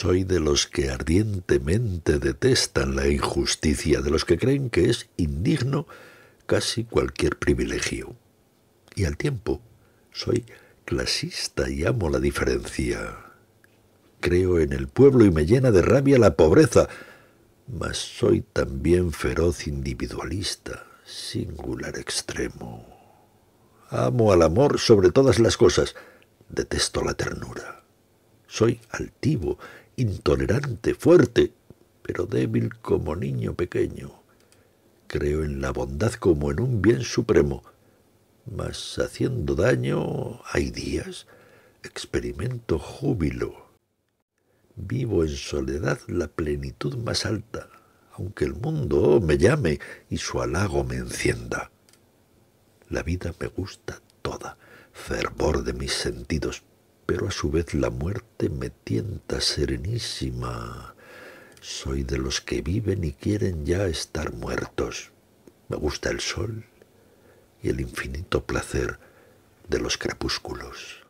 Soy de los que ardientemente detestan la injusticia, de los que creen que es indigno casi cualquier privilegio. Y al tiempo, soy clasista y amo la diferencia. Creo en el pueblo y me llena de rabia la pobreza, mas soy también feroz individualista, singular extremo. Amo al amor sobre todas las cosas, detesto la ternura. Soy altivo intolerante, fuerte, pero débil como niño pequeño. Creo en la bondad como en un bien supremo, mas haciendo daño hay días experimento júbilo. Vivo en soledad la plenitud más alta, aunque el mundo me llame y su halago me encienda. La vida me gusta toda, fervor de mis sentidos, pero a su vez la muerte me tienta serenísima. Soy de los que viven y quieren ya estar muertos. Me gusta el sol y el infinito placer de los crepúsculos.